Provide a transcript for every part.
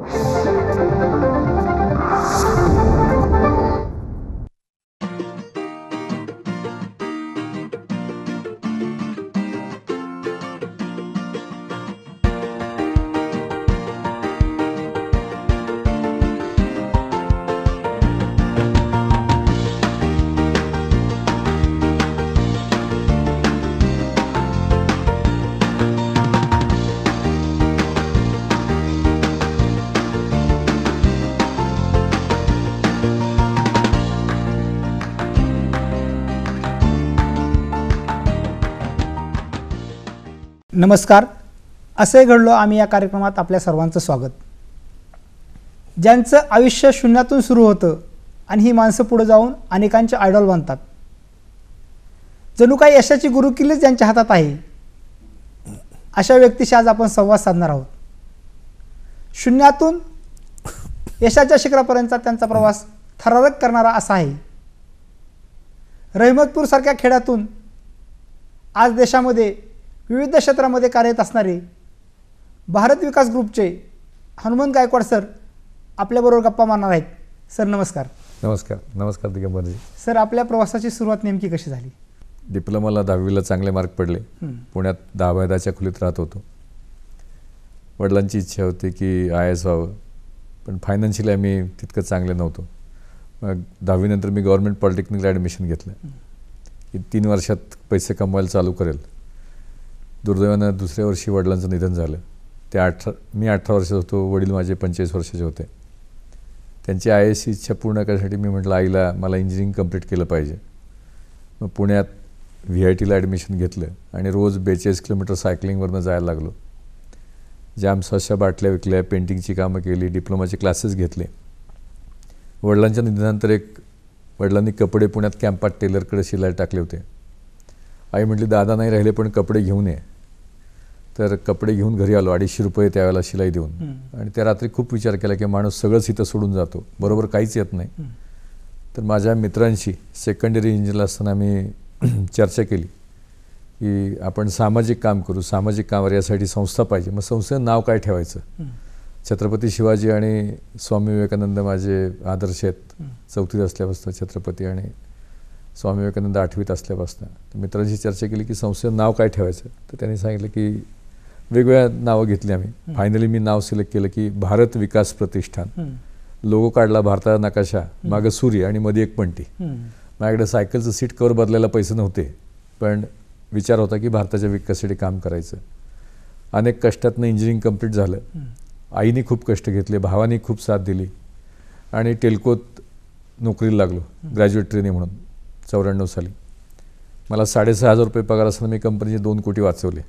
you नमस्कार असे घडलो आम्ही या कार्यक्रमात आपल्या सर्वांचं स्वागत ज्यांचं आयुष्य शून्यातून सुरू होतं आणि ही माणसं पुढे जाऊन अनेकांचे आयडॉल बनतात जणू काही यशाची गुरुकिल्लीच ज्यांच्या हातात आहे अशा व्यक्तीशी आज आपण संवाद साधणार आहोत शून्यातून यशाच्या शिखरापर्यंतचा त्यांचा प्रवास थरारक करणारा असा आहे रहिमतपूरसारख्या खेड्यातून आज देशामध्ये विविध क्षेत्रामध्ये कार्यरत असणारे भारत विकास ग्रुपचे हनुमंत गायकवाड सर आपल्याबरोबर गप्पा मारणार आहेत सर नमस्कार नमस्कार नमस्कार दिगंबरजी सर आपल्या प्रवासाची सुरुवात नेमकी कशी झाली डिप्लोमाला दहावीला चांगले मार्क पडले पुण्यात दहा बाय दहाच्या खोलीत राहत होतो वडिलांची इच्छा होती की आय एस व्हावं पण फायनान्शियली आम्ही तितकं चांगले नव्हतो मग दहावीनंतर मी गव्हर्मेंट पॉलिटेक्निकला ॲडमिशन घेतलं की तीन वर्षात पैसे कमवायला चालू करेल दुर्दैवानं दुसऱ्या वर्षी वडिलांचं निधन झालं ते अठरा मी अठरा वर्षाचा होतो वडील माझे पंचेचाळीस वर्षाचे होते त्यांची आय एस सी इच्छा पूर्ण करण्यासाठी मी म्हटलं आईला मला इंजिनिअरिंग कंप्लीट केलं पाहिजे मग पुण्यात व्ही आय टीला ॲडमिशन घेतलं आणि रोज बेचाळीस किलोमीटर सायकलिंगवरनं जायला लागलो जामसॉसच्या बाटल्या विकल्या पेंटिंगची कामं केली डिप्लोमाचे क्लासेस घेतले वडिलांच्या निधनानंतर एक वडिलांनी कपडे पुण्यात कॅम्पात टेलरकडे शिलाय टाकले होते आई म्हटली दादा नाही राहिले पण कपडे घेऊन ये तर कपडे घेऊन घरी आलो अडीचशे रुपये त्यावेळेला शिलाई देऊन आणि त्या रात्री खूप विचार केला की माणूस सगळंच इथं सोडून जातो बरोबर काहीच येत नाही तर माझ्या मित्रांशी सेकंडरी इंजिनला असताना मी चर्चा केली की आपण सामाजिक काम करू सामाजिक कामावर यासाठी संस्था पाहिजे मग संस्थेनं नाव काय ठेवायचं छत्रपती शिवाजी आणि स्वामी विवेकानंद माझे आदर्श आहेत चौथीत असल्यापासून छत्रपती आणि स्वामी विवेकानंद आठवीत असल्यापासून मित्रांशी चर्चा केली की संस्थेचं नाव काय ठेवायचं तर त्यांनी सांगितलं की वेगवेगळ्या नावं घेतली आम्ही फायनली मी नाव सिलेक्ट केलं की भारत विकास प्रतिष्ठान लोगो काढला भारताचा नकाशा मागं सूर्य आणि मध्ये एक पंटी माझ्याकडे सायकलचं सीट कवर बदलायला पैसे नव्हते पण विचार होता की भारताच्या विकासासाठी काम करायचं अनेक कष्टातनं इंजिनिअरिंग कम्प्लीट झालं आईने खूप कष्ट घेतले भावाने खूप साथ दिली आणि टेलकोत नोकरीला लागलो ग्रॅज्युएट ट्रेनिंग म्हणून चौऱ्याण्णव साली मला साडेसहा हजार रुपये पगार असताना मी कंपनीचे दोन कोटी वाचवले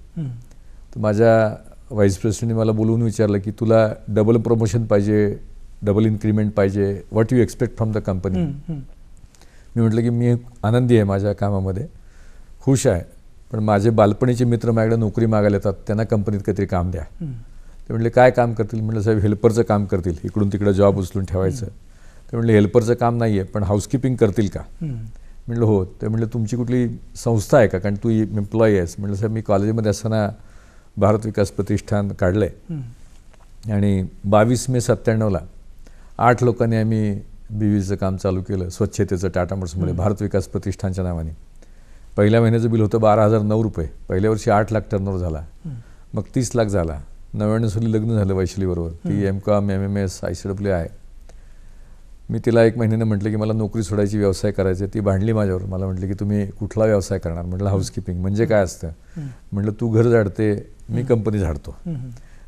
तर माझ्या व्हाईस प्रेसिडेंटने मला बोलवून विचारलं की तुला डबल प्रमोशन पाहिजे डबल इन्क्रीमेंट पाहिजे what you expect from the company मी म्हटलं की मी आनंदी आहे माझ्या कामामध्ये खुश आहे पण माझे बालपणीचे मित्र माझ्याकडे नोकरी मागायला येतात त्यांना कंपनीत काहीतरी काम द्या ते म्हटले काय काम करतील म्हटलं साहेब हेल्परचं काम करतील इकडून तिकडं जॉब उचलून ठेवायचं ते म्हटले हेल्परचं काम नाही आहे पण हाऊसकीपिंग करतील का म्हटलं हो ते म्हटलं तुमची कुठली संस्था आहे का कारण तू एम्प्लॉई आहेस म्हटलं साहेब मी कॉलेजमध्ये असताना भारत विकास प्रतिष्ठान काढलं आहे आणि बावीस मे सत्त्याण्णवला आठ लोकांनी आम्ही बीवीचं काम चालू केलं स्वच्छतेचं टाटा मोटर्समध्ये भारत विकास प्रतिष्ठानच्या नावाने पहिल्या महिन्याचं बिल होतं बारा हजार नऊ रुपये पहिल्या वर्षी आठ लाख टर्नवर झाला मग तीस लाख झाला नव्याण्णव साली लग्न झालं वैशलीबरोबर ती M com M M S I C W आहे मी तिला एक महिन्याने म्हटलं की मला नोकरी सोडायची व्यवसाय करायचे ती भांडली माझ्यावर मला म्हटलं की तुम्ही कुठला व्यवसाय करणार म्हटलं हाऊसकीपिंग म्हणजे काय असतं म्हटलं तू घर झाडते मी कंपनी झाडतो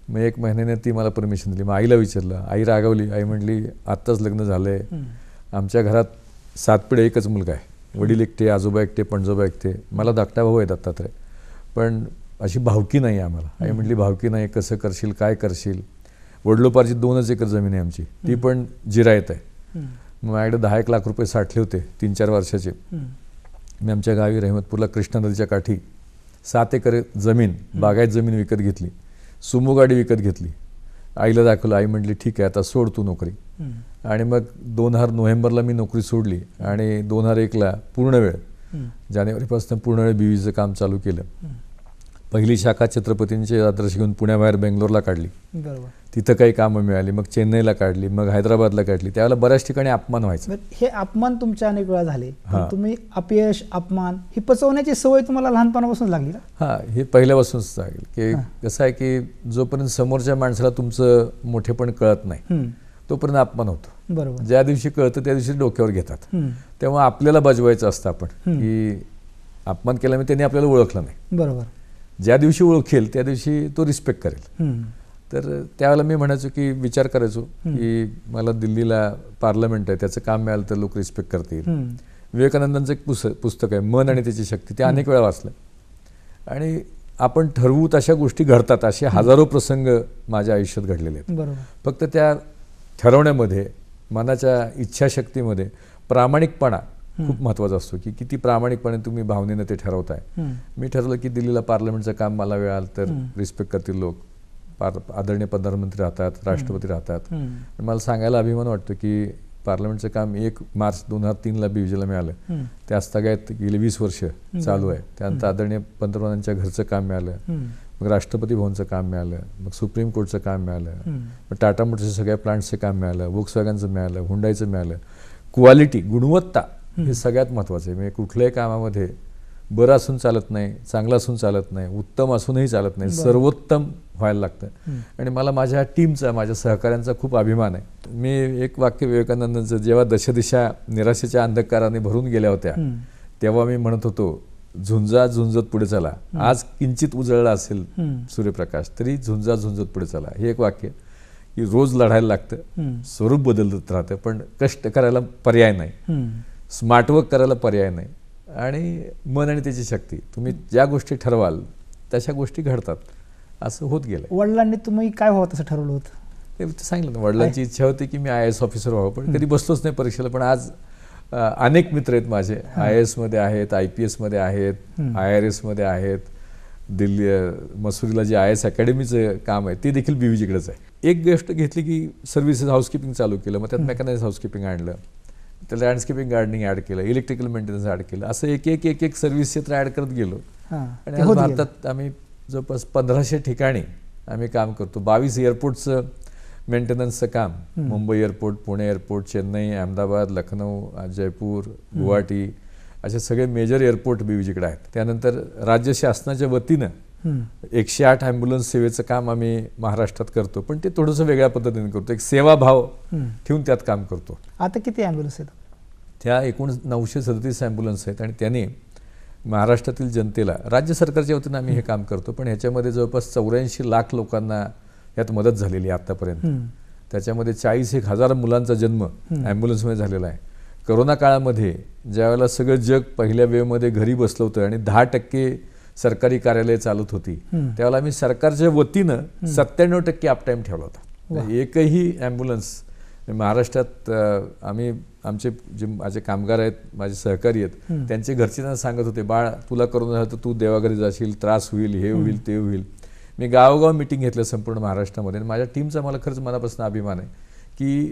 मग एक महिन्याने ती मला परमिशन दिली मग आईला विचारलं आई रागावली आई म्हटली आत्ताच लग्न झालं आमच्या घरात सात पिढे एकच मुलगा आहे वडील एकटे आजोबा एकटे पणजोबा एकटे मला धाकटा भाऊ आहे दत्तात्रय पण अशी भावकी नाही आम्हाला आई म्हटली भावकी नाही कसं करशील काय करशील वडलोपारची दोनच एकर जमीन आहे आमची ती पण जिरायत आहे माझ्याकडे दहा एक लाख रुपये साठले होते तीन चार वर्षाचे मी आमच्या गावी रहमतपूरला कृष्णा नदीच्या काठी सात एकर जमीन बागायत जमीन विकत घेतली सुमो गाडी विकत घेतली आईला दाखवलं आई म्हटली ठीक आहे आता सोड तू नोकरी आणि मग दोन हजार नोव्हेंबरला मी नोकरी सोडली आणि दोन हजार एकला पूर्ण वेळ जानेवारीपासून पूर्ण वेळ बीवीचं काम चालू केलं पहिली शाखा छत्रपतींचे आदर्श घेऊन पुण्याबाहेर बेंगलोरला काढली बरोबर तिथं काही कामं मिळाली मग चेन्नईला काढली मग हैदराबादला काढली त्यावेळेला बऱ्याच ठिकाणी अपमान व्हायचं हे अपमान तुमच्या अनेक वेळा झाले तुम्ही अपयश अपमान ही पचवण्याची सवय तुम्हाला लहानपणापासून लागली हा हे पहिल्यापासूनच लागेल की कसं आहे की जोपर्यंत समोरच्या माणसाला तुमचं मोठेपण कळत नाही तोपर्यंत अपमान होतो बरोबर ज्या दिवशी कळतं त्या दिवशी डोक्यावर घेतात तेव्हा आपल्याला बजवायचं असतं आपण की अपमान केल्यामुळे त्यांनी आपल्याला ओळखलं नाही बरोबर ज्या दिवशी ओळखेल त्या दिवशी तो रिस्पेक्ट करेल तर त्यावेळेला मी म्हणायचो की विचार करायचो की मला दिल्लीला पार्लमेंट आहे त्याचं काम मिळालं तर लोक रिस्पेक्ट करतील विवेकानंदांचं एक पुस्तक आहे मन आणि त्याची शक्ती ते अनेक वेळा वाचलं आणि आपण ठरवू तशा गोष्टी घडतात असे हजारो प्रसंग माझ्या आयुष्यात घडलेले आहेत फक्त त्या ठरवण्यामध्ये मनाच्या इच्छाशक्तीमध्ये प्रामाणिकपणा खूप महत्वाचा असतो की किती प्रामाणिकपणे तुम्ही भावनेने ते ठरवताय मी ठरवलं की दिल्लीला पार्लमेंटचं काम मला वेळ तर रिस्पेक्ट करतील लोक आदरणीय प्रधानमंत्री राहतात राष्ट्रपती राहतात मला सांगायला अभिमान वाटतो की पार्लमेंटचं काम एक मार्च दोन हजार तीनला बीजेला मिळालं ते आस्थागायत गेली वीस वर्ष चालू आहे त्यानंतर आदरणीय पंतप्रधानांच्या घरचं काम मिळालं मग राष्ट्रपती भवनचं काम मिळालं मग सुप्रीम कोर्टचं काम मिळालं मग टाटा मोटर्सच्या सगळ्या प्लांटचं काम मिळालं वोक्सवॅगनचं मिळालं हुंडाईचं मिळालं क्वालिटी गुणवत्ता हे सगळ्यात महत्त्वाचं आहे म्हणजे कुठल्याही कामामध्ये बरं असून चालत नाही चांगलं असून चालत नाही उत्तम असूनही चालत नाही सर्वोत्तम व्हायला लागतं आणि मला माझ्या टीमचा माझ्या सहकाऱ्यांचा खूप अभिमान आहे मी एक वाक्य विवेकानंदांचं जेव्हा दशदिशा निराशेच्या अंधकाराने भरून गेल्या होत्या तेव्हा मी म्हणत होतो झुंजा झुंजत पुढे चला आज किंचित उजळला असेल सूर्यप्रकाश तरी झुंजा झुंजत पुढे चला हे एक वाक्य की रोज लढायला लागतं स्वरूप बदलत राहतं पण कष्ट करायला पर्याय नाही स्मार्टवर्क करायला पर्याय नाही आणि मन आणि त्याची शक्ती तुम्ही ज्या गोष्टी ठरवाल तशा गोष्टी घडतात असं होत गेलं वडिलांनी तुम्ही काय व्हावं तसं ठरवलं होतं ते सांगितलं ना वडिलांची इच्छा होती की मी आय एस ऑफिसर व्हावं पण कधी बसलोच नाही परीक्षेला पण आज अनेक मित्र आहेत माझे आय मध्ये आहेत आय पी एसमध्ये आहेत आय आर एसमध्ये आहेत दिल्ली मसुरीला जे आय एस अकॅडमीचं काम आहे ते देखील बीव्हीजीकडेच आहे एक गोष्ट घेतली की सर्व्हिसेस हाऊसकीपिंग चालू केलं मग त्यात मेकॅनाईज हाऊसकीपिंग आणलं त्याला लँडस्केपिंग गार्डनिंग ऍड केलं इलेक्ट्रिकल मेंटेनन्स ऍड केलं असं एक एक एक एक सर्व्हिस क्षेत्र ऍड करत गेलो आणि भारतात आम्ही जवळपास पंधराशे ठिकाणी आम्ही काम करतो बावीस एअरपोर्टचं मेंटेनन्सचं काम मुंबई एअरपोर्ट पुणे एअरपोर्ट चेन्नई अहमदाबाद लखनौ जयपूर गुवाहाटी असे सगळे मेजर एअरपोर्ट जिकडे आहेत त्यानंतर राज्य शासनाच्या वतीनं एकशे आठ अँब्युलन्स सेवेचं काम आम्ही महाराष्ट्रात करतो पण ते थोडस वेगळ्या पद्धतीने करतो एक सेवाभाव ठेवून त्यात काम करतो आता किती अँब्युलन्स आहेत त्या एकूण नऊशे सदतीस अँब्युलन्स आहेत आणि त्याने महाराष्ट्रातील जनतेला राज्य सरकारच्या वतीनं आम्ही हे काम करतो पण ह्याच्यामध्ये जवळपास चौऱ्याऐंशी लाख लोकांना यात मदत झालेली आहे आतापर्यंत त्याच्यामध्ये चाळीस एक हजार मुलांचा जन्म मध्ये झालेला आहे करोना काळामध्ये ज्यावेळेला सगळं जग पहिल्या मध्ये घरी बसलं होतं आणि दहा टक्के सरकारी कार्यालय चालत होती त्यावेळेला आम्ही सरकारच्या वतीनं सत्त्याण्णव टक्के टाईम ठेवला होता म्हणजे एकही ॲम्ब्युलन्स महाराष्ट्रात आम्ही आमचे जे माझे कामगार आहेत माझे सहकारी आहेत त्यांचे घरचे त्यांना सांगत होते बाळ तुला करून झालं तर तू देवाघरी जाशील त्रास होईल हे होईल ते होईल मी गावोगाव मिटिंग घेतलं संपूर्ण महाराष्ट्रामध्ये आणि माझ्या टीमचा मला खरंच मनापासून अभिमान आहे की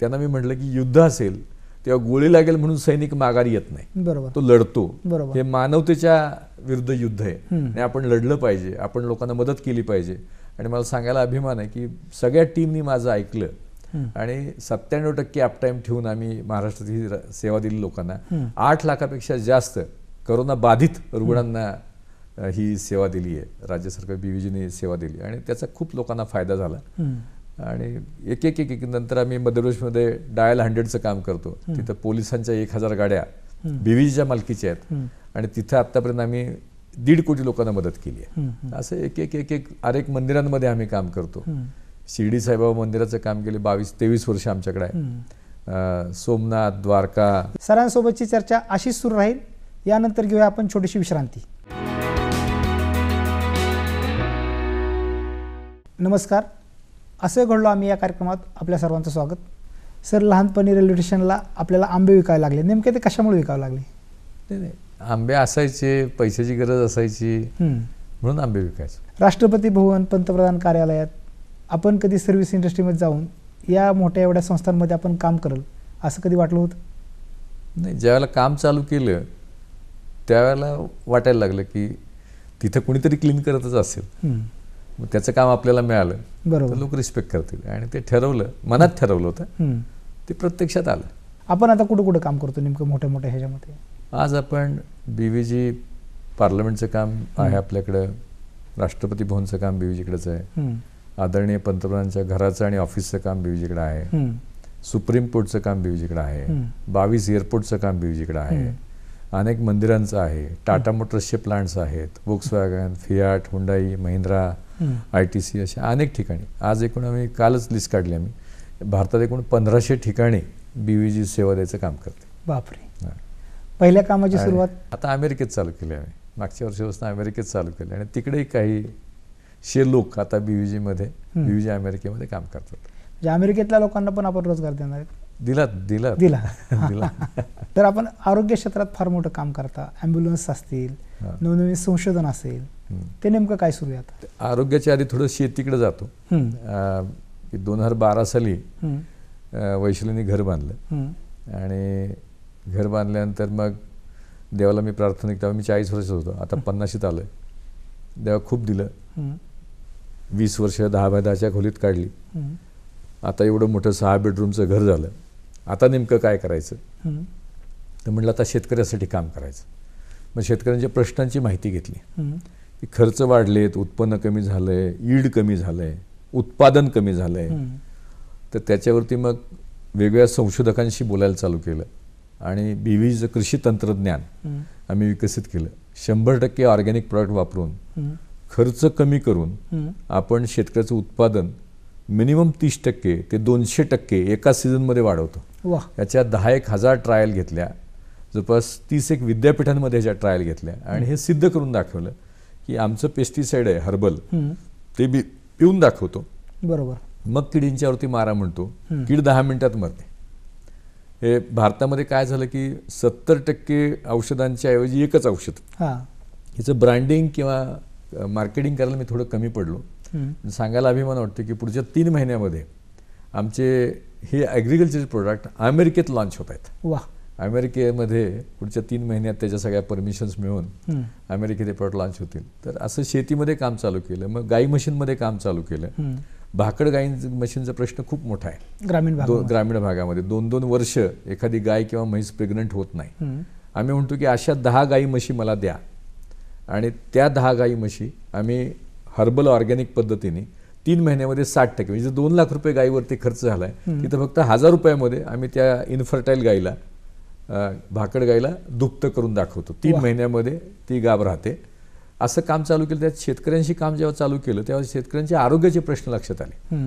त्यांना मी म्हटलं की युद्ध असेल तेव्हा गोळी लागेल म्हणून सैनिक माघारी येत नाही बरोबर तो लढतो हे मानवतेच्या विरुद्ध युद्ध आहे आणि आपण लढलं पाहिजे आपण लोकांना मदत केली पाहिजे आणि मला सांगायला अभिमान आहे की सगळ्या टीमनी माझं ऐकलं आणि सत्त्याण्णव टक्के अपटाईम ठेवून आम्ही महाराष्ट्रात ही सेवा दिली लोकांना आठ लाखापेक्षा जास्त करोना बाधित रुग्णांना ही सेवा दिली आहे राज्य सरकार बीव्हीजीने सेवा दिली आणि त्याचा खूप लोकांना फायदा झाला आणि एक एक एक नंतर आम्ही मध्यप्रदेशमध्ये डायल हंड्रेडचं काम करतो तिथं पोलिसांच्या एक हजार गाड्या बीव्हीजीच्या मालकीच्या आहेत आणि तिथं आतापर्यंत आम्ही दीड कोटी लोकांना मदत केली आहे असं एक एक एक एक अनेक मंदिरांमध्ये आम्ही काम करतो शिर्डी साईबाबा मंदिराचं काम केले बावीस तेवीस वर्ष आमच्याकडे आहे सोमनाथ द्वारका सरांसोबतची चर्चा अशीच सुरू राहील यानंतर घेऊया आपण छोटीशी विश्रांती नमस्कार असं घडलो आम्ही या कार्यक्रमात आपल्या सर्वांचं स्वागत सर लहानपणी रेल्वे स्टेशनला आपल्याला आंबे विकावे लागले नेमके ते कशामुळे विकावे लागले आंबे असायचे पैशाची गरज असायची म्हणून आंबे विकायचे राष्ट्रपती भवन पंतप्रधान कार्यालयात आपण कधी सर्व्हिस इंडस्ट्रीमध्ये जाऊन या मोठ्या एवढ्या संस्थांमध्ये आपण काम करल असं कधी वाटलं होतं नाही ज्यावेळेला काम चालू केलं त्यावेळेला वाटायला लागलं की तिथं कुणीतरी क्लीन करतच असेल मग त्याचं काम आपल्याला मिळालं बरोबर लोक रिस्पेक्ट करतील आणि ते ठरवलं मनात ठरवलं होतं ते प्रत्यक्षात आलं आपण आता कुठं कुठं काम करतो नेमकं मोठ्या मोठ्या ह्याच्यामध्ये आज आपण बी व्ही जी पार्लमेंटचं काम आहे आपल्याकडं राष्ट्रपती भवनचं काम बीव्हीजीकडेच आहे आदरणीय पंतप्रधानांच्या घराचं आणि ऑफिसचं काम बीव्हीजीकडे आहे सुप्रीम कोर्टचं काम बीव्हीजीकडे आहे बावीस एअरपोर्टचं काम बीव्हीजीकडे आहे अनेक मंदिरांचं आहे टाटा मोटर्सचे प्लांट्स आहेत wagon Fiat Hyundai Mahindra I T C अशा अनेक ठिकाणी आज एकूण आम्ही कालच लिस्ट काढली आम्ही भारतात एकूण पंधराशे ठिकाणी बी व्ही जी सेवा द्यायचं काम करते बापरे पहिल्या कामाची सुरुवात आता अमेरिकेत चालू केली आम्ही मागच्या वर्षीपासून अमेरिकेत चालू केली आणि तिकडेही काही शे लोक आता मध्ये बीयूजी अमेरिकेमध्ये काम करतात म्हणजे अमेरिकेतल्या लोकांना पण आपण रोजगार देणार दिला दिला दिला तर आपण आरोग्य क्षेत्रात फार मोठं काम करता ॲम्ब्युलन्स असतील नवनवीन संशोधन असेल ते नेमकं काय सुरू आहे आता आरोग्याच्या आधी थोडं शेतीकडे जातो दोन हजार बारा साली वैशिलीने घर बांधलं आणि घर बांधल्यानंतर मग देवाला मी प्रार्थना तेव्हा मी चाळीस वर्षाचा होतो आता पन्नाशीत आलो देवा खूप दिलं वीस वर्ष दहा बाय दहाच्या खोलीत काढली आता एवढं मोठं सहा बेडरूमचं घर झालं आता नेमकं काय करायचं तर म्हटलं आता शेतकऱ्यासाठी काम करायचं मग शेतकऱ्यांच्या प्रश्नांची माहिती घेतली की खर्च वाढलेत उत्पन्न कमी झालंय ईड कमी झालंय उत्पादन कमी झालंय तर त्याच्यावरती मग वेगवेगळ्या संशोधकांशी बोलायला चालू केलं आणि बीवीज कृषी तंत्रज्ञान आम्ही विकसित केलं शंभर टक्के ऑर्गॅनिक प्रॉडक्ट वापरून खर्च कमी करून आपण शेतकऱ्याचं उत्पादन मिनिमम तीस टक्के ते दोनशे टक्के एका सीझनमध्ये वाढवतो याच्या दहा एक हजार ट्रायल घेतल्या जवळपास तीस एक विद्यापीठांमध्ये ह्याच्या ट्रायल घेतल्या आणि हे सिद्ध करून दाखवलं की आमचं पेस्टिसाईड आहे हर्बल ते बी पिऊन दाखवतो बरोबर मग किडींच्यावरती मारा म्हणतो किड दहा मिनिटात मरते हे भारतामध्ये काय झालं की सत्तर टक्के औषधांच्या ऐवजी एकच औषध हिचं ब्रँडिंग किंवा मार्केटिंग करायला मी थोडं कमी पडलो सांगायला अभिमान वाटतो की पुढच्या तीन महिन्यामध्ये आमचे हे ॲग्रिकल्चर प्रोडक्ट अमेरिकेत लॉन्च होत आहेत वा अमेरिकेमध्ये पुढच्या तीन महिन्यात त्याच्या सगळ्या परमिशन्स मिळून अमेरिकेत हे प्रोडक्ट लॉन्च होतील तर असं शेतीमध्ये काम चालू केलं मग गाई मशीनमध्ये काम चालू केलं भाकड गायी मशीनचा प्रश्न खूप मोठा आहे ग्रामीण ग्रामीण भागामध्ये दोन दोन वर्ष एखादी गाय किंवा म्हैस प्रेग्नंट होत नाही आम्ही म्हणतो की अशा दहा गायी म्हशी मला द्या आणि त्या दहा गायी म्हशी आम्ही हर्बल ऑर्गॅनिक पद्धतीने तीन महिन्यामध्ये साठ टक्के म्हणजे दोन लाख रुपये गायीवरती खर्च झाला आहे तिथं फक्त हजार रुपयामध्ये आम्ही त्या इन्फर्टाईल गायीला भाकड गायीला दुप्त करून दाखवतो तीन महिन्यामध्ये ती गाब राहते असं काम चालू केलं त्यात शेतकऱ्यांशी काम जेव्हा चालू केलं तेव्हा शेतकऱ्यांचे आरोग्याचे प्रश्न लक्षात आले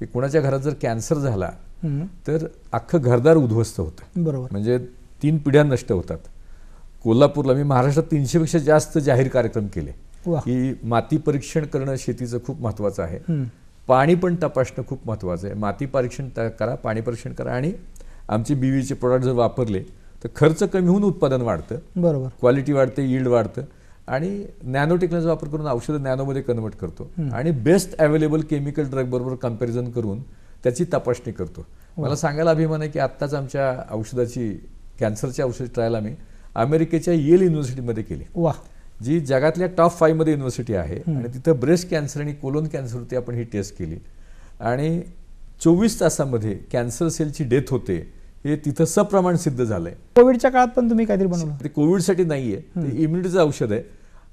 की कुणाच्या घरात जर कॅन्सर झाला तर अख्खं घरदार उद्ध्वस्त होतं बरोबर म्हणजे तीन पिढ्या नष्ट होतात कोल्हापूरला मी महाराष्ट्रात तीनशेपेक्षा जास्त जाहीर कार्यक्रम केले की माती परीक्षण करणं शेतीचं खूप महत्वाचं आहे पाणी पण तपासणं खूप महत्वाचं आहे माती परीक्षण करा पाणी परीक्षण करा आणि आमचे बीवीचे प्रोडक्ट जर वापरले तर खर्च कमी होऊन उत्पादन वाढतं बरोबर क्वालिटी वाढते यील्ड वाढतं आणि नॅनो टेक्नॉलॉजी वापर करून औषधं नॅनोमध्ये कन्वर्ट करतो आणि बेस्ट अवेलेबल केमिकल ड्रग बरोबर कम्पॅरिझन करून त्याची तपासणी करतो मला सांगायला अभिमान आहे की आत्ताच आमच्या औषधाची कॅन्सरची औषध ट्रायल आम्ही अमेरिकेच्या येल युनिव्हर्सिटीमध्ये केली वा जी जगातल्या टॉप फाईव्ह मध्ये युनिव्हर्सिटी आहे आणि तिथं ब्रेस्ट कॅन्सर आणि कोलोन कॅन्सरवरती आपण ही टेस्ट केली आणि चोवीस तासामध्ये कॅन्सर सेलची डेथ होते हे तिथं सप्रमाण सिद्ध झालंय कोविडच्या काळात पण तुम्ही काहीतरी बनवलं ते कोविडसाठी नाहीये ते इम्युनिटीचं औषध आहे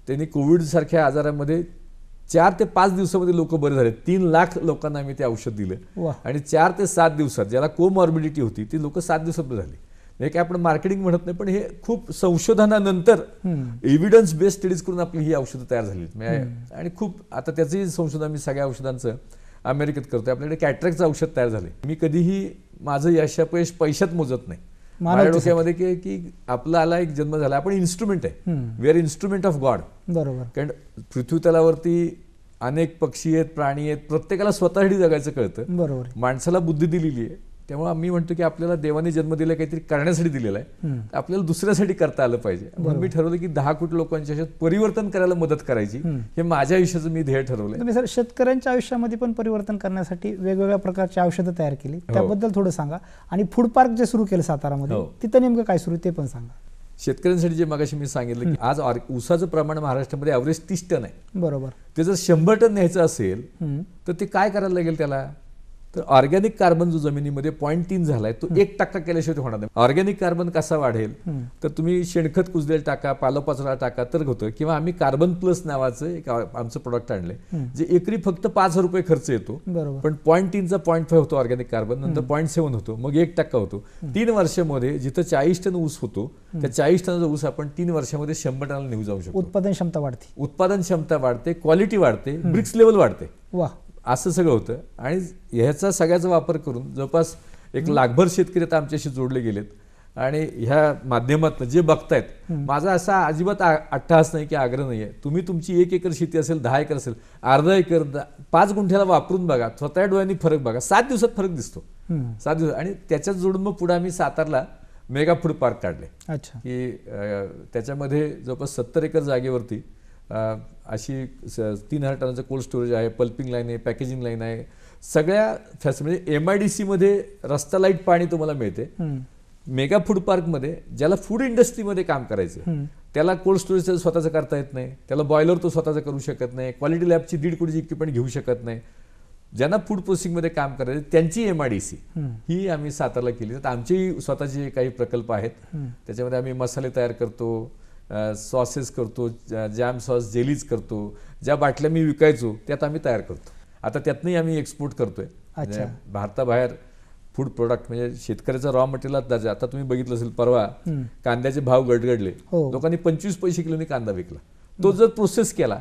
त्यांनी कोविड सारख्या आजारामध्ये चार ते पाच दिवसामध्ये लोक बरे झाले तीन लाख लोकांना आम्ही ते औषध दिलं आणि चार ते सात दिवसात ज्याला कोमॉर्बिडिटी होती ती लोक सात दिवसात झाली हे म्हणजे काय आपण मार्केटिंग म्हणत नाही पण हे खूप संशोधनानंतर एव्हिडन्स बेस्ड स्टडीज करून आपली ही औषधं तयार झाली म्हणजे आणि खूप आता त्याचंही संशोधन आम्ही सगळ्या औषधांचं अमेरिकेत करतोय आपल्याकडे कॅट्रॅक्टचं औषध तयार झाले मी कधीही माझं यश पैशात मोजत नाही माझ्या डोक्यामध्ये की की आपला आला एक जन्म झाला आपण इन्स्ट्रुमेंट आहे we are instrument of God बरोबर कारण पृथ्वीतलावरती अनेक पक्षी आहेत प्राणी आहेत प्रत्येकाला स्वतःसाठी जगायचं कळतं बरोबर माणसाला बुद्धी दिलेली आहे त्यामुळे मी म्हणतो की आपल्याला देवाने जन्म दिला काहीतरी करण्यासाठी दिलेला आहे आपल्याला दुसऱ्यासाठी करता आलं पाहिजे मी ठरवलं की दहा कोटी लोकांच्या आयुष्यात परिवर्तन करायला मदत करायची हे माझ्या आयुष्याचं मी ध्येय ठरवलं सर शेतकऱ्यांच्या आयुष्यामध्ये पण परिवर्तन करण्यासाठी वेगवेगळ्या प्रकारची औषधं तयार केली हो. त्याबद्दल थोडं सांगा आणि फूड पार्क जे सुरू केलं सातारामध्ये हो. तिथं नेमकं काय सुरू ते पण सांगा शेतकऱ्यांसाठी जे मगाशी मी सांगितलं की आज ऊसाचं प्रमाण महाराष्ट्रामध्ये एव्हरेज तीस टन आहे बरोबर ते जर शंभर टन न्यायचं असेल तर ते काय करायला लागेल त्याला तर ऑर्गॅनिक कार्बन जो जमिनीमध्ये पॉईंट तीन झालाय तो एक टक्का केल्याशिवाय होणार नाही ऑर्गॅनिक कार्बन कसा वाढेल तर तुम्ही शेणखत कुजलेल टाका पालोपाचोळा टाका तर होतं किंवा आम्ही कार्बन प्लस नावाचं एक आमचं प्रोडक्ट आणलंय जे एकरी फक्त पाच रुपये खर्च येतो पण पॉईंट तीनचा पॉईंट फाईव्ह होतो ऑर्गॅनिक कार्बन नंतर पॉईंट सेव्हन होतो मग एक टक्का होतो तीन वर्षामध्ये जिथं चाळीस टन ऊस होतो त्या चाळीस टनचा ऊस आपण तीन वर्षामध्ये शंभर टनाला नेऊ जाऊ शकतो उत्पादन क्षमता वाढते उत्पादन क्षमता वाढते क्वालिटी वाढते ब्रिक्स लेवल वाढते वा असं सगळं होतं आणि ह्याचा सगळ्याचा वापर करून जवळपास एक लाखभर शेतकरी आता आमच्याशी जोडले गेलेत आणि ह्या माध्यमातून जे बघतायत माझा असा अजिबात अट्टहास नाही की आग्रह नाही आहे तुम्ही तुमची एक एकर शेती असेल दहा एकर असेल अर्धा एकर पाच गुंठ्याला वापरून बघा स्वतः डोळ्यांनी फरक बघा सात दिवसात फरक दिसतो सात दिवस आणि त्याच्यात जोडून मग पुढे आम्ही सातारला मेगा फूड पार्क काढले अच्छा की त्याच्यामध्ये जवळपास सत्तर एकर जागेवरती अशी तीन हजार टनाचं कोल्ड स्टोरेज आहे पल्पिंग लाईन आहे पॅकेजिंग लाईन आहे सगळ्या फॅस म्हणजे एम आय डी सीमध्ये रस्ता लाईट पाणी तुम्हाला मिळते मेगा फूड पार्कमध्ये ज्याला फूड इंडस्ट्रीमध्ये काम करायचं त्याला कोल्ड स्टोरेज स्वतःचं करता येत नाही त्याला बॉयलर तो स्वतःचं करू शकत नाही क्वालिटी लॅबची दीड कोटीची इक्विपमेंट घेऊ शकत नाही ज्यांना फूड प्रोसेसिंगमध्ये काम करायचं त्यांची एम ही आम्ही सातारला केली तर आमचेही स्वतःचे काही प्रकल्प आहेत त्याच्यामध्ये आम्ही मसाले तयार करतो सॉसेस करतो जॅम सॉस जेलीज करतो ज्या बाटल्या मी विकायचो त्यात आम्ही तयार करतो आता त्यातनंही आम्ही एक्सपोर्ट करतोय म्हणजे भारताबाहेर फूड प्रोडक्ट म्हणजे शेतकऱ्याचा रॉ मटेरियल ताजे आता तुम्ही बघितलं असेल परवा कांद्याचे भाव गडगडले हो. लोकांनी पंचवीस पैसे किलोने कांदा विकला तो जर प्रोसेस केला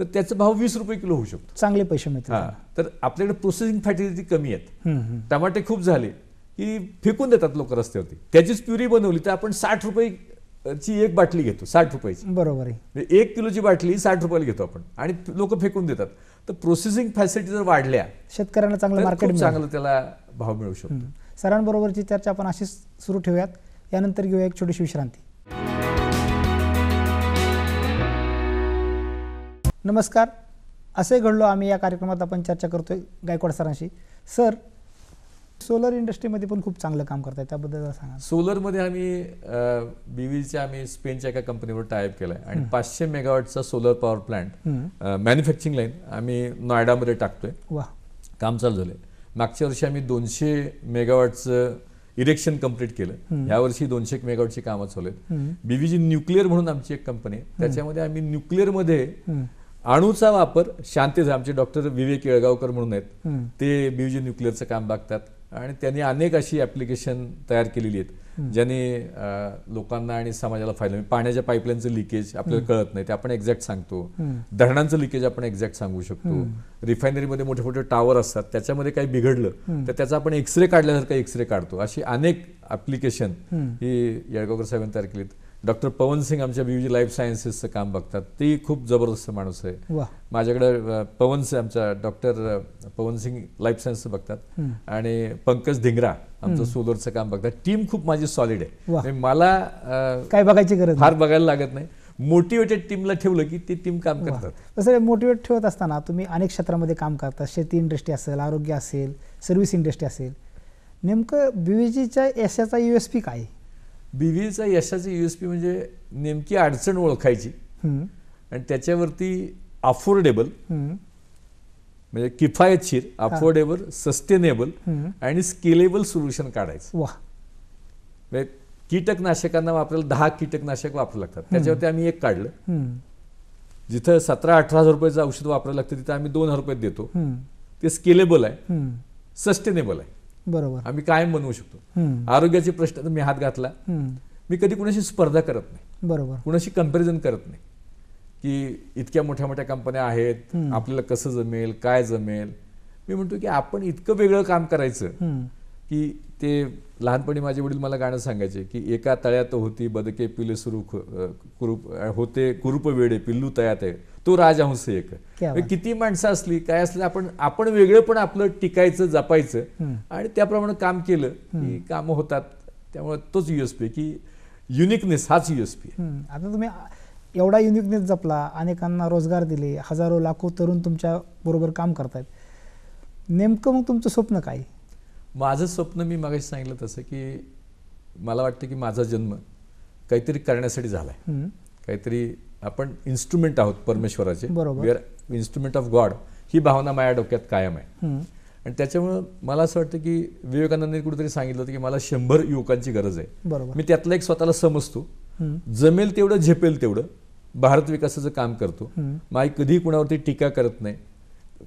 तर त्याचा भाव वीस रुपये किलो होऊ शकतो चांगले पैसे मिळतात तर आपल्याकडे प्रोसेसिंग फॅसिलिटी कमी आहेत टमाटे खूप झाले की फेकून देतात लोक रस्त्यावरती त्याचीच प्युरी बनवली तर आपण साठ रुपये ची एक बाटली घेतो साठ रुपयाची बरोबर आहे म्हणजे एक किलोची बाटली साठ रुपयाला घेतो आपण आणि लोक फेकून देतात तर प्रोसेसिंग फॅसिलिटी जर वाढल्या शेतकऱ्यांना चांगलं मार्केट चांगलं त्याला भाव मिळू शकतो सरांबरोबरची चर्चा आपण अशीच सुरू ठेवूयात यानंतर घेऊया एक छोटीशी विश्रांती नमस्कार असे घडलो आम्ही या कार्यक्रमात आपण चर्चा करतोय गायकवाड सरांशी सर सोलर इंडस्ट्रीमध्ये पण खूप चांगलं काम करताय त्याबद्दल सांगा सोलरमध्ये आम्ही बीवीच्या आम्ही स्पेनच्या एका कंपनीवर टायअप केलाय आणि पाचशे मेगावॉटचा solar power plant manufacturing line आम्ही मध्ये टाकतोय वा काम चालू झालंय मागच्या वर्षी आम्ही दोनशे मेगावॉटचं इरेक्शन कंप्लीट केलं यावर्षी दोनशे एक मेगावॉटची काम चालू आहेत बीवीजी न्यूक्लिअर म्हणून आमची एक कंपनी आहे त्याच्यामध्ये आम्ही न्यूक्लिअरमध्ये अणूचा वापर शांतीचा आमचे डॉक्टर विवेक येळगावकर म्हणून आहेत ते बीव्हीजी न्यूक्लिअरचं काम बघतात आणि त्यांनी अनेक अशी ॲप्लिकेशन तयार केलेली आहेत ज्याने लोकांना आणि समाजाला फायदा पाण्याच्या पाईपलाईनचं लिकेज आपल्याला कळत नाही ते आपण एक्झॅक्ट सांगतो धरणांचं लिकेज आपण एक्झॅक्ट सांगू शकतो रिफायनरीमध्ये मोठे मोठे टावर असतात त्याच्यामध्ये काही बिघडलं तर त्याचा आपण एक्सरे काढल्यासारखा एक्सरे काढतो अशी अनेक ऍप्लिकेशन ही येळगावकर साहेबांनी तयार केली डॉक्टर पवन सिंग आमच्या बीयूजी लाईफ सायन्सेसचं काम बघतात ती खूप जबरदस्त माणूस आहे माझ्याकडे पवन आमच्या doctor Pavan Singh life science बघतात आणि पंकज धिंगरा आमचं सोलरचं काम बघतात टीम खूप माझी सॉलिड आहे म्हणजे मला काय बघायची गरज फार बघायला लागत नाही मोटिवेटेड टीमला ठेवलं की ती टीम काम करतात तसं मोटिवेट ठेवत असताना तुम्ही अनेक क्षेत्रामध्ये काम करता शेती इंडस्ट्री असेल आरोग्य असेल सर्व्हिस इंडस्ट्री असेल नेमकं बीयूजीच्या एस एचा यू एस पी काय बी यशाची एचा म्हणजे नेमकी अडचण ओळखायची आणि त्याच्यावरती अफोर्डेबल म्हणजे किफायतशीर अफोर्डेबल सस्टेनेबल आणि स्केलेबल सोल्युशन काढायचं वा म्हणजे कीटकनाशकांना वापरायला दहा कीटकनाशक वापरावं लागतात त्याच्यावरती आम्ही एक काढलं जिथं सतरा अठरा हजार रुपयाचं औषध वापरायला लागतं तिथं आम्ही दोन हजार रुपये देतो ते स्केलेबल आहे सस्टेनेबल आहे बरोबर आम्ही कायम बनवू शकतो आरोग्याचे प्रश्न मी हात घातला मी कधी कुणाशी स्पर्धा करत नाही बरोबर कुणाशी कम्पॅरिझन करत नाही की इतक्या मोठ्या मोठ्या कंपन्या आहेत आपल्याला कसं जमेल काय जमेल मी म्हणतो की आपण इतकं वेगळं काम करायचं की ते लहानपणी माझे वडील मला गाणं सांगायचे की एका तळ्यात होती बदके पिले सुरू कुरूप होते कुरूप वेडे पिल्लू तयात आहे तो राजहंस एक किती माणसं असली काय असली आपण आपण वेगळं पण आपलं टिकायचं जपायचं आणि त्याप्रमाणे काम केलं की कामं होतात त्यामुळे तोच युएसपी की युनिकनेस हाच युएसपी आता तुम्ही एवढा युनिकनेस जपला अनेकांना रोजगार दिले हजारो लाखो तरुण तुमच्या बरोबर काम करतायत नेमकं मग तुमचं स्वप्न काय माझं स्वप्न मी मागे सांगितलं तसं की मला वाटतं की माझा जन्म काहीतरी करण्यासाठी झालाय काहीतरी आपण इन्स्ट्रुमेंट आहोत परमेश्वराचे we are instrument of God ही भावना माझ्या डोक्यात कायम आहे आणि त्याच्यामुळं मला असं वाटतं की विवेकानंदांनी कुठेतरी सांगितलं होतं की मला शंभर युवकांची गरज आहे मी त्यातलं एक स्वतःला समजतो जमेल तेवढं झेपेल तेवढं भारत विकासाचं काम करतो माई कधीही कुणावरती टीका करत नाही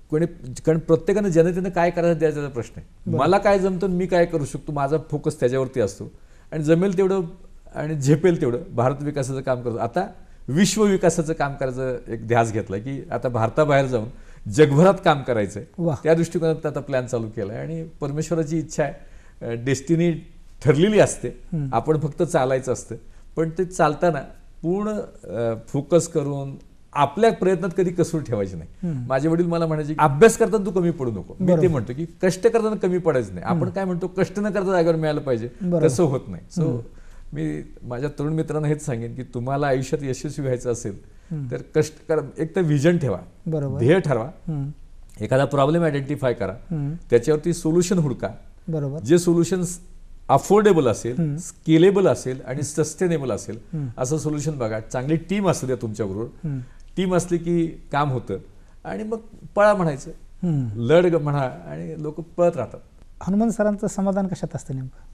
कोणी कारण प्रत्येकानं जनतेनं काय करायचं द्यायचा प्रश्न आहे मला काय जमतं मी काय करू शकतो माझा फोकस त्याच्यावरती असतो आणि जमेल तेवढं आणि झेपेल तेवढं भारत विकासाचं काम करतो आता विश्व विकासाचं काम करायचं एक ध्यास घेतला की आता भारताबाहेर जाऊन जगभरात काम करायचंय त्या दृष्टिकोनात आता प्लॅन चालू केलाय आणि परमेश्वराची इच्छा आहे डेस्टिनी ठरलेली असते आपण फक्त चालायचं असतं पण ते चालताना पूर्ण फोकस करून आपल्या प्रयत्नात कधी कसूर ठेवायची नाही माझे वडील मला म्हणायचे अभ्यास करताना तू कमी पडू नको मी ते म्हणतो की कष्ट करताना कमी पडायचं नाही आपण काय म्हणतो कष्ट न करता जागेवर मिळालं पाहिजे तसं होत नाही सो मी माझ्या तरुण मित्रांना हेच सांगेन की तुम्हाला आयुष्यात यशस्वी व्हायचं असेल तर कष्ट करा एक तर व्हिजन ठेवा बरोबर ध्येय ठरवा एखादा प्रॉब्लेम आयडेंटिफाय करा त्याच्यावरती सोल्युशन हुडका बरोबर जे सोल्युशन अफोर्डेबल असेल स्केलेबल असेल आणि सस्टेनेबल असेल असं सोल्युशन बघा चांगली टीम असू द्या तुमच्याबरोबर टीम असली की काम होतं आणि मग पळा म्हणायचं लढ म्हणा आणि लोक पळत राहतात हनुमान सरांचं समाधान कशात असतं नेमकं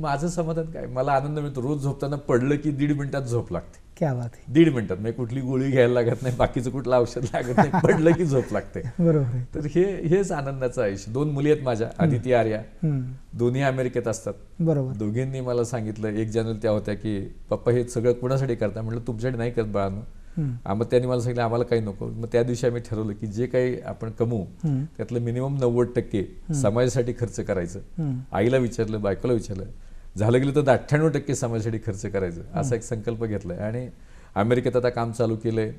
माझं समाधान काय मला आनंद मिळतो रोज झोपताना पडलं की दीड मिनिटात झोप लागते क्या बात आहे दीड मिनिटात म्हणजे कुठली गोळी घ्यायला लागत नाही बाकीचं कुठलं औषध लागत नाही पडलं की झोप लागते बरोबर तर हे हेच आनंदाचं आयुष्य दोन मुली आहेत माझ्या आदिती आर्या दोन्ही अमेरिकेत असतात बरोबर दोघींनी मला सांगितलं एक जनरल त्या होत्या की पप्पा हे सगळं कुणासाठी करता म्हटलं तुमच्यासाठी नाही करत बाळानो मग त्यांनी मला सांगितलं आम्हाला काही नको मग त्या दिवशी आम्ही ठरवलं की जे काही आपण कमवू त्यातलं मिनिमम नव्वद टक्के समाजासाठी खर्च करायचं आईला विचारलं बायकोला विचारलं झालं गेलं तर अठ्ठ्याण्णव टक्के समाजासाठी खर्च करायचं असा एक संकल्प घेतला आणि अमेरिकेत आता काम चालू केलंय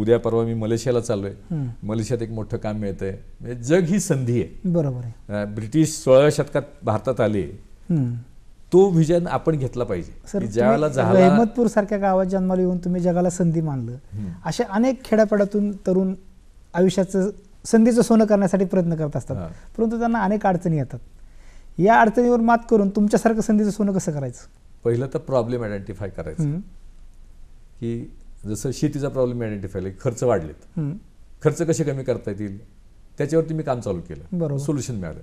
उद्या परवा मी मलेशियाला चालू आहे मलेशियात एक मोठं काम मिळतंय म्हणजे जग ही संधी आहे बरोबर आहे ब्रिटिश सोळाव्या शतकात भारतात आले तो विजन आपण घेतला पाहिजे ज्यावेळेला अहमदपूर सारख्या गावात जन्माला येऊन तुम्ही जगाला संधी मानलं अशा अनेक खेड्यापाड्यातून तरुण आयुष्याचं संधीचं सोनं करण्यासाठी प्रयत्न करत असतात परंतु त्यांना अनेक अडचणी येतात या अडचणीवर मात करून तुमच्यासारखं संधीचं सोनं कसं करायचं पहिलं तर प्रॉब्लेम आयडेंटिफाय करायचं की जसं शेतीचा प्रॉब्लेम आयडेंटिफाय खर्च वाढलेत खर्च कसे कमी करता येतील त्याच्यावरती मी काम चालू केलं बरोबर सोल्युशन मिळालं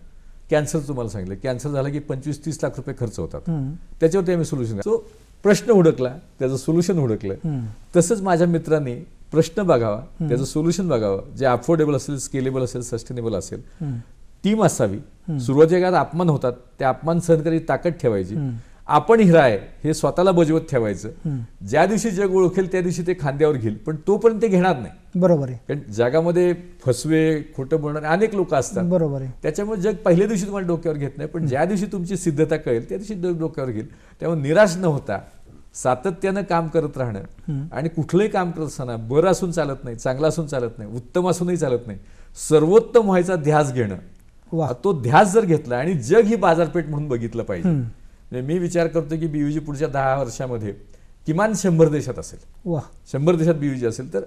कॅन्सर तुम्हाला सांगितलं कॅन्सर झाला की पंचवीस तीस लाख रुपये खर्च होतात त्याच्यावरती आम्ही सोल्युशन सो प्रश्न हुडकला त्याचं सोल्युशन हुडकलं तसंच माझ्या मित्रांनी प्रश्न बघावा त्याचं सोल्युशन बघावं जे अफोर्डेबल असेल स्केलेबल असेल सस्टेनेबल असेल टीम असावी सुरुवातीच्या काळात अपमान होतात त्या अपमान सहन करायची ताकद ठेवायची आपण हिरा आहे हे स्वतःला बजवत ठेवायचं ज्या दिवशी जग ओळखेल त्या दिवशी ते खांद्यावर घेईल पण तोपर्यंत ते घेणार नाही बरोबर आहे कारण जगामध्ये फसवे खोटं बोलणारे अनेक लोक असतात बरोबर आहे त्याच्यामुळे जग पहिल्या दिवशी तुम्हाला डोक्यावर घेत नाही पण ज्या दिवशी तुमची सिद्धता कळेल त्या दिवशी डोक्यावर घेईल त्यामुळे निराश न होता सातत्यानं काम करत राहणं आणि कुठलंही काम करत असताना बरं असून चालत नाही चांगलं असून चालत नाही उत्तम असूनही चालत नाही सर्वोत्तम व्हायचा ध्यास घेणं तो ध्यास जर घेतला आणि जग ही बाजारपेठ म्हणून बघितलं पाहिजे म्हणजे मी विचार करतो की बीयूजी पुढच्या दहा वर्षामध्ये किमान शंभर देशात असेल वा शंभर देशात बीयूजी असेल तर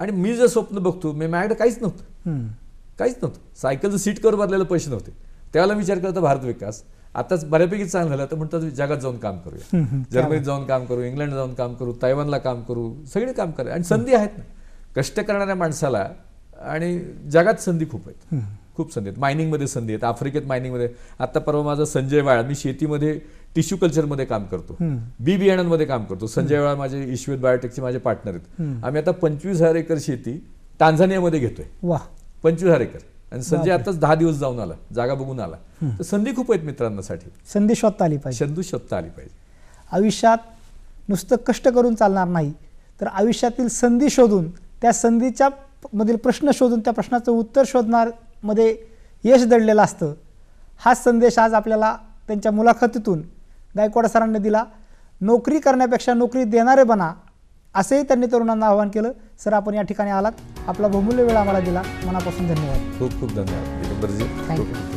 आणि मी जे स्वप्न बघतो मी माझ्याकडे काहीच नव्हतं काहीच नव्हतं सायकलचं सीट करून बदलायला पैसे नव्हते त्यावेळेला विचार करतो भारत विकास आताच बऱ्यापैकी चांगलं झालं तर म्हणतात जगात जाऊन काम करूया जर्मनीत जाऊन काम करू इंग्लंड जाऊन काम करू तायवानला काम करू सगळे काम करूया आणि संधी आहेत ना कष्ट करणाऱ्या माणसाला आणि जगात संधी खूप आहेत खूप संधी आहेत मायनिंगमध्ये संधी आहेत आफ्रिकेत मायनिंगमध्ये आता परवा माझा संजय वाळा मी शेतीमध्ये टिश्यू कल्चरमध्ये काम करतो बी मध्ये काम करतो संजय वाळा माझे इश्वेत बायोटेकचे माझे पार्टनर आहेत आम्ही आता पंचवीस हजार एकर शेती टांझानियामध्ये घेतोय वा पंचवीस हजार एकर आणि संजय आताच दहा दिवस जाऊन आला जागा बघून आला तर संधी खूप आहेत मित्रांसाठी संधी शोधता आली पाहिजे संधी शोधता आली पाहिजे आयुष्यात नुसतं कष्ट करून चालणार नाही तर आयुष्यातील संधी शोधून त्या संधीच्या मधील प्रश्न शोधून त्या प्रश्नाचं उत्तर शोधणार मध्ये यश दडलेलं असतं हाच संदेश आज आपल्याला त्यांच्या मुलाखतीतून गायकवाड सरांनी दिला नोकरी करण्यापेक्षा नोकरी देणारे बना असंही त्यांनी तरुणांना आवाहन केलं सर आपण या ठिकाणी आलात आपला बहुमूल्य वेळ आम्हाला दिला मनापासून धन्यवाद खूप खूप धन्यवाद थँक्यू